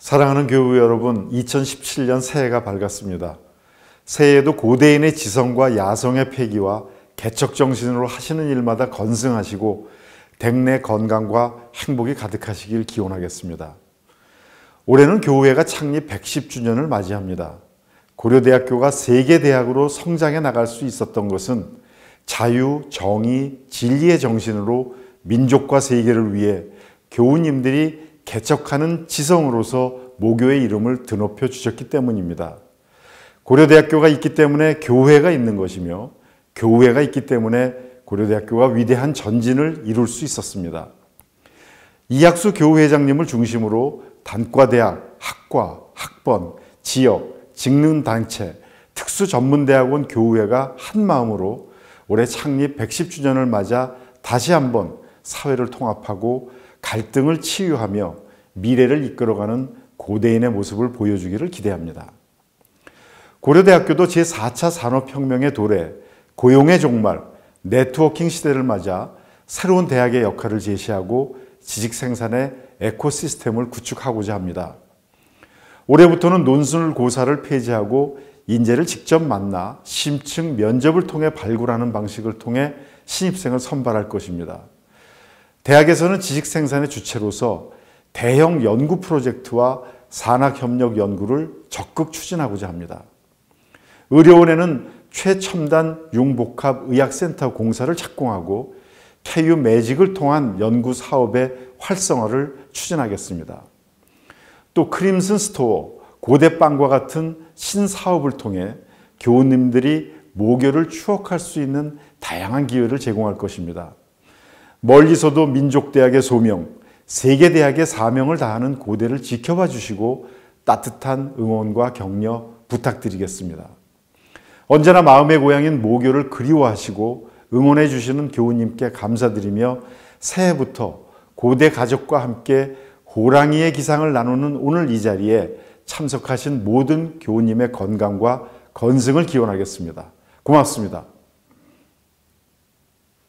사랑하는 교우 여러분, 2017년 새해가 밝았습니다. 새해에도 고대인의 지성과 야성의 폐기와 개척 정신으로 하시는 일마다 건승하시고 댁내 건강과 행복이 가득하시길 기원하겠습니다. 올해는 교회가 창립 110주년을 맞이합니다. 고려대학교가 세계 대학으로 성장해 나갈 수 있었던 것은 자유, 정의, 진리의 정신으로 민족과 세계를 위해 교우님들이 개척하는 지성으로서 모교의 이름을 드높여 주셨기 때문입니다. 고려대학교가 있기 때문에 교회가 있는 것이며 교회가 있기 때문에 고려대학교가 위대한 전진을 이룰 수 있었습니다. 이학수 교회장님을 중심으로 단과대학, 학과, 학번, 지역, 직능단체, 특수전문대학원 교회가 한 마음으로 올해 창립 110주년을 맞아 다시 한번 사회를 통합하고 갈등을 치유하며 미래를 이끌어가는 고대인의 모습을 보여주기를 기대합니다. 고려대학교도 제4차 산업혁명의 도래, 고용의 종말, 네트워킹 시대를 맞아 새로운 대학의 역할을 제시하고 지식 생산의 에코시스템을 구축하고자 합니다. 올해부터는 논술 고사를 폐지하고 인재를 직접 만나 심층 면접을 통해 발굴하는 방식을 통해 신입생을 선발할 것입니다. 대학에서는 지식 생산의 주체로서 대형 연구 프로젝트와 산학협력 연구를 적극 추진하고자 합니다. 의료원에는 최첨단 융복합 의학센터 공사를 착공하고 KU 매직을 통한 연구 사업의 활성화를 추진하겠습니다. 또 크림슨 스토어, 고대빵과 같은 신사업을 통해 교우님들이 모교를 추억할 수 있는 다양한 기회를 제공할 것입니다. 멀리서도 민족대학의 소명, 세계대학의 사명을 다하는 고대를 지켜봐 주시고 따뜻한 응원과 격려 부탁드리겠습니다. 언제나 마음의 고향인 모교를 그리워하시고 응원해 주시는 교우님께 감사드리며 새해부터 고대 가족과 함께 호랑이의 기상을 나누는 오늘 이 자리에 참석하신 모든 교우님의 건강과 건승을 기원하겠습니다. 고맙습니다.